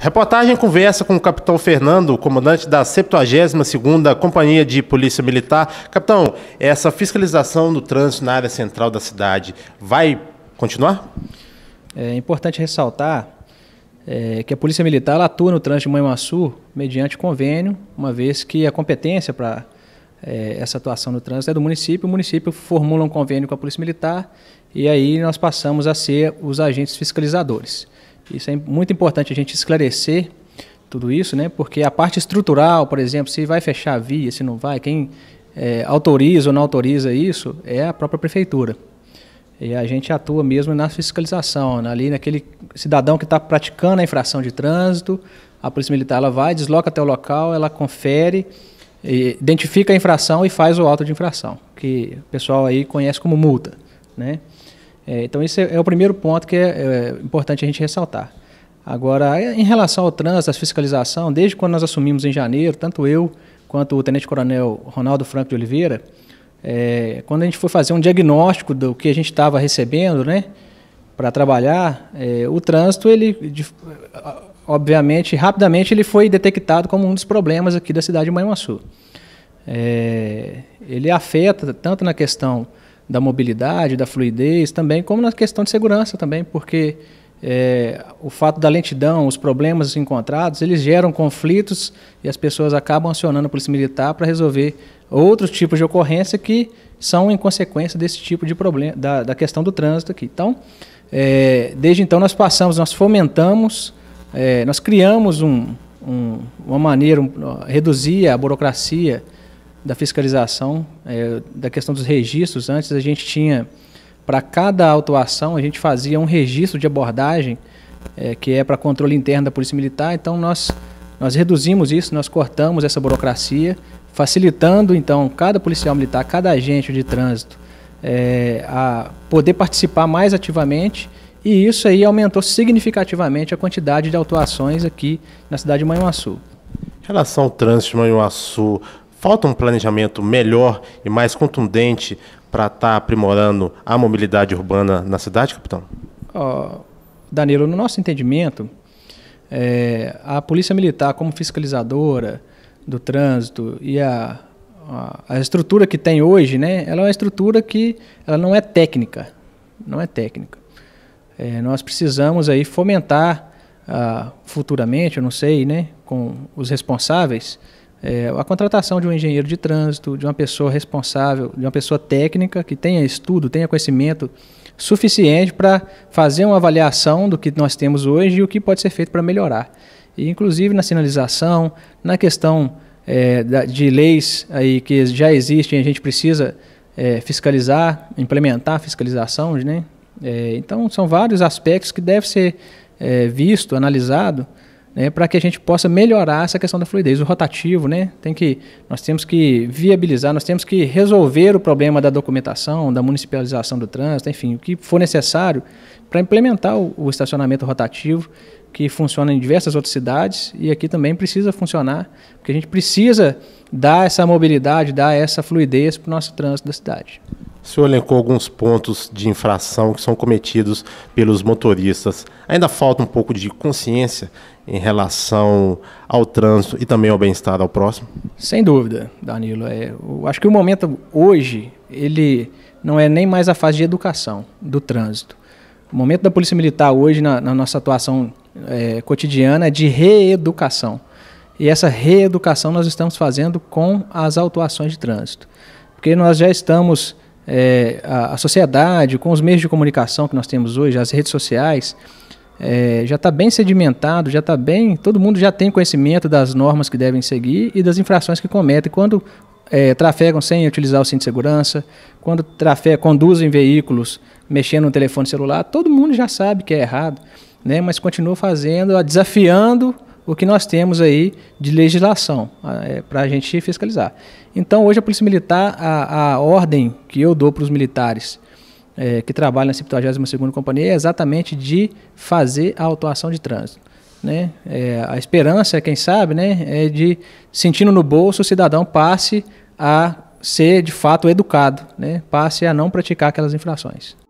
Reportagem conversa com o capitão Fernando, comandante da 72ª Companhia de Polícia Militar. Capitão, essa fiscalização do trânsito na área central da cidade vai continuar? É importante ressaltar é, que a Polícia Militar atua no trânsito de Manhuaçu mediante convênio, uma vez que a competência para é, essa atuação no trânsito é do município. O município formula um convênio com a Polícia Militar e aí nós passamos a ser os agentes fiscalizadores. Isso é muito importante a gente esclarecer tudo isso, né? Porque a parte estrutural, por exemplo, se vai fechar a via, se não vai, quem é, autoriza ou não autoriza isso é a própria prefeitura. E a gente atua mesmo na fiscalização, né? ali naquele cidadão que está praticando a infração de trânsito, a polícia militar ela vai, desloca até o local, ela confere, identifica a infração e faz o auto de infração, que o pessoal aí conhece como multa, né? É, então, esse é, é o primeiro ponto que é, é importante a gente ressaltar. Agora, é, em relação ao trânsito, à fiscalização, desde quando nós assumimos em janeiro, tanto eu quanto o tenente-coronel Ronaldo Franco de Oliveira, é, quando a gente foi fazer um diagnóstico do que a gente estava recebendo, né, para trabalhar, é, o trânsito, ele, obviamente, rapidamente, ele foi detectado como um dos problemas aqui da cidade de Manhuaçu. É, ele afeta tanto na questão da mobilidade, da fluidez também, como na questão de segurança também, porque é, o fato da lentidão, os problemas encontrados, eles geram conflitos e as pessoas acabam acionando a polícia militar para resolver outros tipos de ocorrência que são em consequência desse tipo de problema, da, da questão do trânsito aqui. Então, é, desde então nós passamos, nós fomentamos, é, nós criamos um, um, uma maneira, um, reduzir a burocracia, da fiscalização, é, da questão dos registros. Antes a gente tinha, para cada autuação, a gente fazia um registro de abordagem, é, que é para controle interno da Polícia Militar. Então nós, nós reduzimos isso, nós cortamos essa burocracia, facilitando então cada policial militar, cada agente de trânsito, é, a poder participar mais ativamente. E isso aí aumentou significativamente a quantidade de autuações aqui na cidade de Manhuaçu. Em relação ao trânsito de Manhuaçu, Falta um planejamento melhor e mais contundente para estar tá aprimorando a mobilidade urbana na cidade, capitão? Danilo, no nosso entendimento, é, a Polícia Militar, como fiscalizadora do trânsito e a, a, a, estrutura que tem hoje, né, ela é uma estrutura que ela não é técnica. Não é técnica. É, nós precisamos aí fomentar ah, futuramente, eu não sei, né, com os responsáveis, é, a contratação de um engenheiro de trânsito, de uma pessoa responsável, de uma pessoa técnica que tenha estudo, tenha conhecimento suficiente para fazer uma avaliação do que nós temos hoje e o que pode ser feito para melhorar. E, inclusive na sinalização, na questão é, da, de leis aí que já existem, a gente precisa é, fiscalizar, implementar a fiscalização, né? É, então são vários aspectos que deve ser é, visto, analisado né, para que a gente possa melhorar essa questão da fluidez. O rotativo, né, tem que, nós temos que viabilizar, nós temos que resolver o problema da documentação, da municipalização do trânsito, enfim, o que for necessário para implementar o, o estacionamento rotativo, que funciona em diversas outras cidades e aqui também precisa funcionar, porque a gente precisa dar essa mobilidade, dar essa fluidez para o nosso trânsito da cidade. O senhor elencou alguns pontos de infração que são cometidos pelos motoristas. Ainda falta um pouco de consciência em relação ao trânsito e também ao bem-estar ao próximo? Sem dúvida, Danilo. É, eu acho que o momento hoje, ele não é nem mais a fase de educação do trânsito. O momento da Polícia Militar hoje, na, na nossa atuação é, cotidiana, é de reeducação. E essa reeducação nós estamos fazendo com as autuações de trânsito. Porque nós já estamos é, a, a, sociedade, com os meios de comunicação que nós temos hoje, as redes sociais, é, já está bem sedimentado, já está bem. Todo mundo já tem conhecimento das normas que devem seguir e das infrações que cometem quando é, trafegam sem utilizar o cinto de segurança, quando trafegam, conduzem veículos mexendo no telefone celular. Todo mundo já sabe que é errado, né? mas continua fazendo, desafiando o que nós temos aí de legislação é, para a gente fiscalizar. Então, hoje a Polícia Militar, a, a ordem que eu dou para os militares é, que trabalham na 72 Companhia é exatamente de fazer a autuação de trânsito. Né? É, a esperança, quem sabe, né, é de, sentindo no bolso, o cidadão passe a ser, de fato, educado, né? passe a não praticar aquelas infrações.